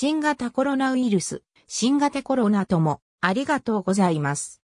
新型コロナウイルス、新型コロナとも、ありがとうございます。